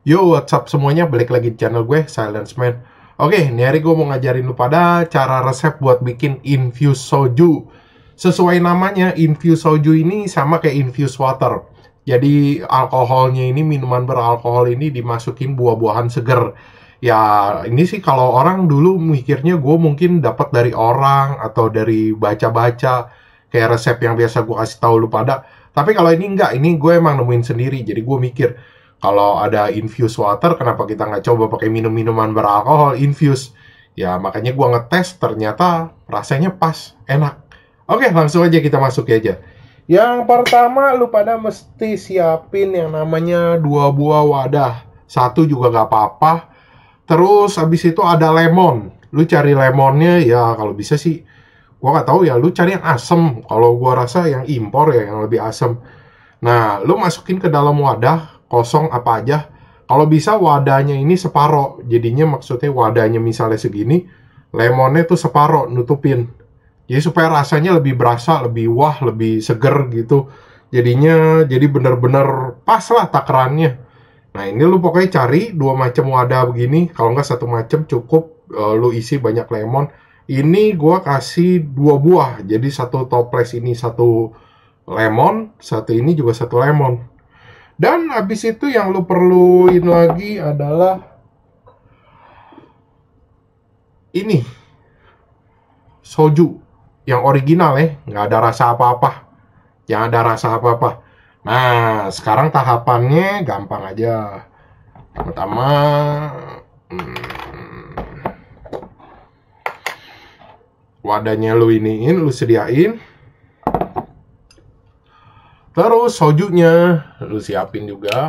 Yo, what's up semuanya? Balik lagi di channel gue, Silence Man. Oke, ini hari gue mau ngajarin lu pada cara resep buat bikin infused soju. Sesuai namanya, infused soju ini sama kayak infused water. Jadi alkoholnya ini, minuman beralkohol ini dimasukin buah-buahan seger. Ya, ini sih kalau orang dulu mikirnya gue mungkin dapat dari orang atau dari baca-baca kayak resep yang biasa gue kasih tahu lu pada. Tapi kalau ini enggak, ini gue emang nemuin sendiri. Jadi gue mikir, kalau ada infuse water kenapa kita nggak coba pakai minum-minuman beralkohol infuse ya makanya gua ngetes ternyata rasanya pas enak oke langsung aja kita masuk aja yang pertama lu pada mesti siapin yang namanya dua buah wadah satu juga nggak apa-apa terus habis itu ada lemon lu cari lemonnya ya kalau bisa sih gua nggak tahu ya lu cari yang asem kalau gua rasa yang impor ya yang lebih asem nah lu masukin ke dalam wadah kosong apa aja. Kalau bisa wadahnya ini separo, jadinya maksudnya wadahnya misalnya segini, lemonnya tuh separo nutupin. Jadi supaya rasanya lebih berasa, lebih wah, lebih seger gitu. Jadinya jadi bener-bener pas lah takarannya. Nah ini lu pokoknya cari dua macam wadah begini, kalau nggak satu macam cukup uh, lu isi banyak lemon. Ini gua kasih dua buah, jadi satu toples ini satu lemon, satu ini juga satu lemon. Dan habis itu yang lu perluin lagi adalah ini soju yang original ya, nggak ada rasa apa-apa, yang ada rasa apa-apa. Nah, sekarang tahapannya gampang aja. Pertama, hmm, wadahnya lu iniin, lu sediain, Terus sojunya lu siapin juga.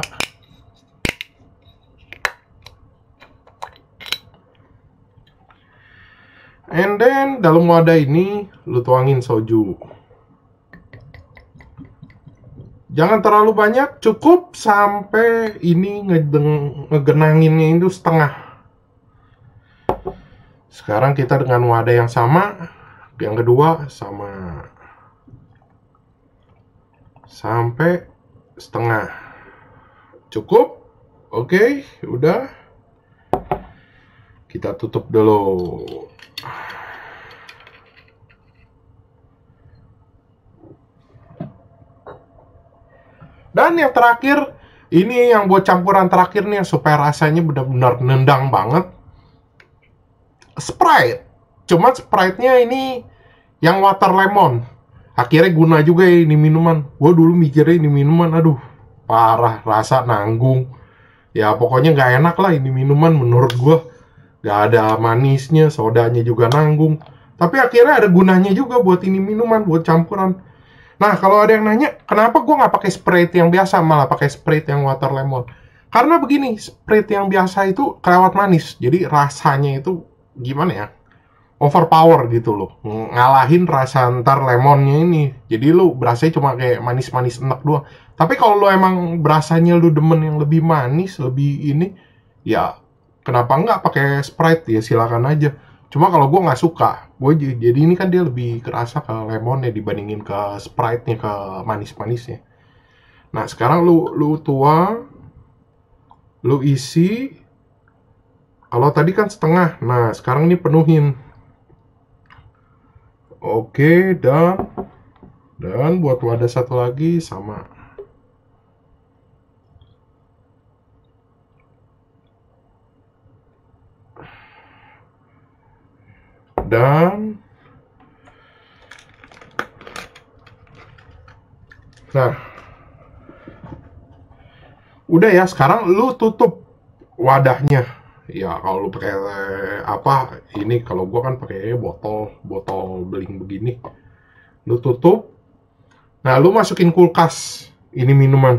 And then dalam wadah ini lu tuangin soju. Jangan terlalu banyak, cukup sampai ini ngedeng, ngegenanginnya itu setengah. Sekarang kita dengan wadah yang sama, yang kedua sama sampai setengah cukup oke okay, udah kita tutup dulu dan yang terakhir ini yang buat campuran terakhir nih supaya rasanya benar-benar nendang banget Sprite cuman Sprite-nya ini yang water lemon akhirnya guna juga ya ini minuman gue dulu mikirnya ini minuman aduh parah rasa nanggung ya pokoknya nggak enak lah ini minuman menurut gue Gak ada manisnya sodanya juga nanggung tapi akhirnya ada gunanya juga buat ini minuman buat campuran nah kalau ada yang nanya kenapa gue nggak pakai sprite yang biasa malah pakai sprite yang water lemon karena begini sprite yang biasa itu kelewat manis jadi rasanya itu gimana ya overpower gitu loh ngalahin rasa ntar lemonnya ini jadi lu berasa cuma kayak manis-manis enak doang tapi kalau lu emang berasanya lu demen yang lebih manis lebih ini ya kenapa nggak pakai sprite ya silakan aja cuma kalau gue nggak suka gue jadi ini kan dia lebih kerasa ke lemonnya dibandingin ke sprite nya ke manis-manisnya nah sekarang lu lu tuang lu isi kalau tadi kan setengah nah sekarang ini penuhin Oke, dan dan buat wadah satu lagi sama. Dan Nah. Udah ya, sekarang lu tutup wadahnya ya kalau lu pakai apa ini kalau gua kan pakai botol botol beling begini lu tutup nah lu masukin kulkas ini minuman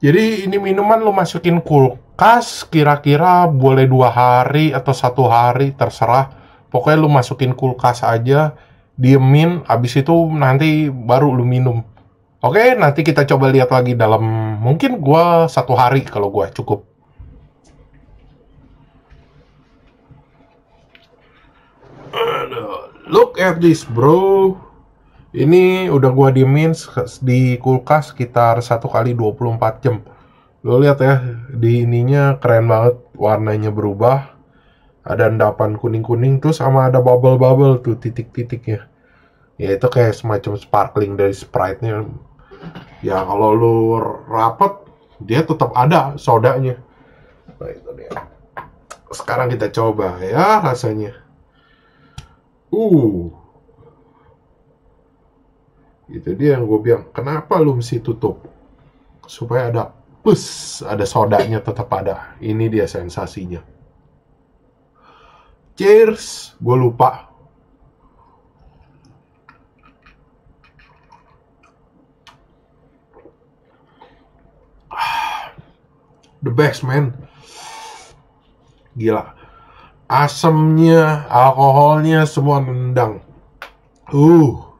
jadi ini minuman lu masukin kulkas kira-kira boleh dua hari atau satu hari terserah pokoknya lu masukin kulkas aja diemin abis itu nanti baru lu minum Oke, okay, nanti kita coba lihat lagi dalam mungkin gue satu hari kalau gue cukup. Look at this, bro. Ini udah gua diemin di kulkas sekitar satu kali 24 jam. Lo lihat ya, di ininya keren banget warnanya berubah. Ada endapan kuning-kuning terus sama ada bubble-bubble tuh titik-titiknya. Ya itu kayak semacam sparkling dari Sprite-nya ya kalau lu rapet, dia tetap ada sodanya nah itu dia sekarang kita coba ya rasanya uh itu dia yang gue bilang kenapa lu mesti tutup supaya ada pus ada sodanya tetap ada ini dia sensasinya cheers gue lupa the best man gila asemnya alkoholnya semua nendang uh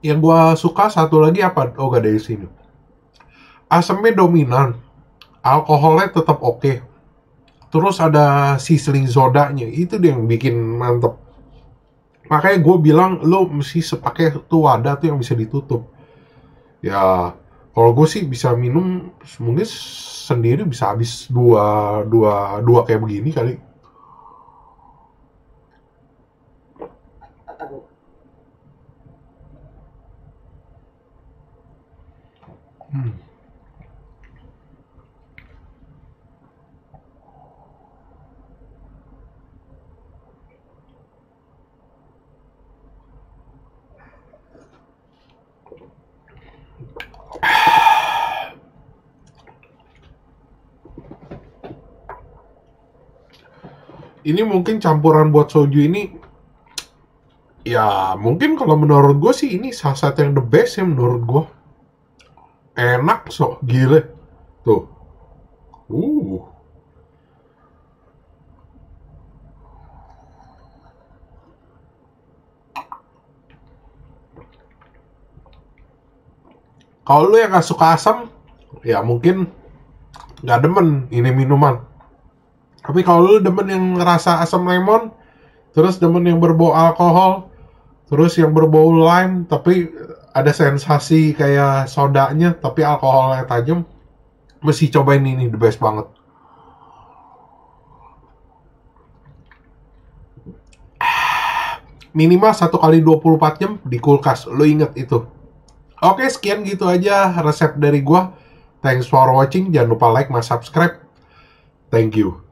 yang gua suka satu lagi apa oh gak dari sini asemnya dominan alkoholnya tetap oke okay terus ada sizzling sodanya itu dia yang bikin mantep makanya gue bilang lo mesti sepakai tuh wadah tuh yang bisa ditutup ya kalau gue sih bisa minum mungkin sendiri bisa habis dua dua dua kayak begini kali hmm. ini mungkin campuran buat soju ini ya mungkin kalau menurut gue sih ini salah satu yang the best ya menurut gue enak sok gile tuh uh kalau lu yang gak suka asam ya mungkin nggak demen ini minuman tapi kalau lu demen yang rasa asam lemon terus demen yang berbau alkohol terus yang berbau lime tapi ada sensasi kayak sodanya tapi alkoholnya tajam mesti cobain ini the best banget minimal satu kali 24 jam di kulkas. lu inget itu. Oke, sekian gitu aja resep dari gua. Thanks for watching. Jangan lupa like, mas subscribe. Thank you.